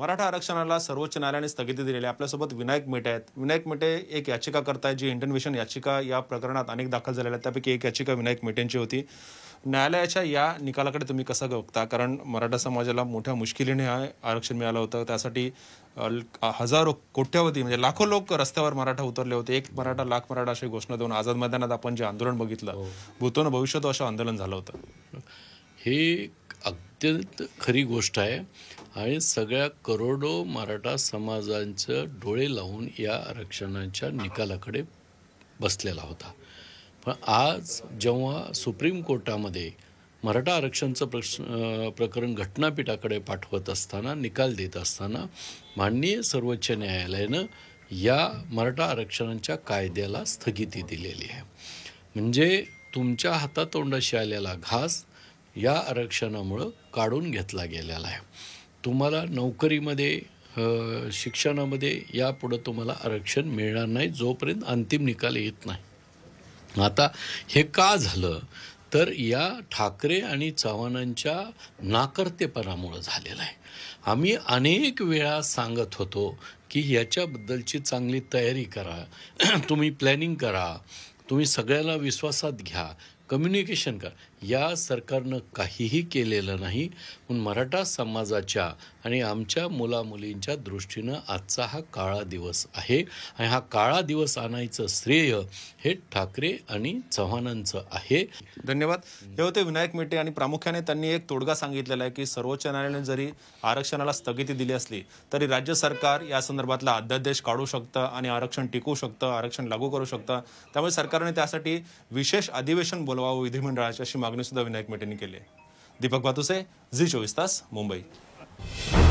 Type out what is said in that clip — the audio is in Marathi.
मराठा आरक्षणाला सर्वोच्च न्यायालयाने स्थगिती दिलेली आहे आपल्यासोबत विनायक मेटे आहेत विनायक मेटे एक याचिका आहेत जी इंटरव्हेशन याचिका या प्रकरणात अनेक दाखल झालेल्या आहेत त्यापैकी एक याचिका विनायक मेटेंची होती न्यायालयाच्या या निकालाकडे तुम्ही कसं बघता कारण मराठा समाजाला मोठ्या मुश्किलीने हा आरक्षण मिळालं होतं त्यासाठी हजारो कोट्यावधी म्हणजे लाखो लोक रस्त्यावर मराठा उतरले होते एक मराठा लाख मराठा अशी घोषणा देऊन आझाद मैदानात आपण जे आंदोलन बघितलं हो. भूतोन भविष्यात असं आंदोलन झालं होतं हे अत्यंत खरी गोष्ट आहे आणि सगळ्या करोडो मराठा समाजांचं डोळे लावून या आरक्षणाच्या निकालाकडे बसलेला होता पण आज जेव्हा सुप्रीम कोर्टामध्ये मराठा आरक्षणचं प्रश्न प्रकरण घटनापीठाकडे पाठवत असताना निकाल देत असताना माननीय सर्वोच्च न्यायालयानं या मराठा आरक्षणाच्या कायद्याला स्थगिती दिलेली आहे म्हणजे तुमच्या हातातोंडाशी आलेला घास या आरक्षणामुळं काढून घेतला गेलेला आहे तुम्हाला नोकरीमध्ये शिक्षणामध्ये यापुढं तुम्हाला आरक्षण मिळणार नाही जोपर्यंत अंतिम निकाल येत नाही आता हे का झालं तर या ठाकरे आणि चव्हाणांच्या नाकर्तेपणामुळं झालेलं आहे आम्ही अनेक वेळा सांगत होतो की याच्याबद्दलची चांगली तयारी करा तुम्ही प्लॅनिंग करा तुम्ही सगळ्याला विश्वासात घ्या कम्युनिकेशन का या सरकारनं काहीही केलेलं नाही पण मराठा समाजाच्या आणि आमच्या मुलामुलींच्या दृष्टीनं आजचा हा काळा दिवस आहे आणि हा काळा दिवस आणायचं श्रेय हे ठाकरे आणि चव्हाणांचं आहे धन्यवाद हे होते विनायक मेटे आणि प्रामुख्याने त्यांनी एक तोडगा सांगितलेला आहे की सर्वोच्च न्यायालयाने जरी आरक्षणाला स्थगिती दिली असली तरी राज्य सरकार या संदर्भातला अध्यादेश काढू शकतं आणि आरक्षण टिकू शकतं आरक्षण लागू करू शकतं त्यामुळे सरकारने त्यासाठी विशेष अधिवेशन बोलवलं व्हावं विधिमंडळाची अशी मागणी सुद्धा विनायक मेटेंनी केली आहे दीपक बातुसे झी चोवीस तास मुंबई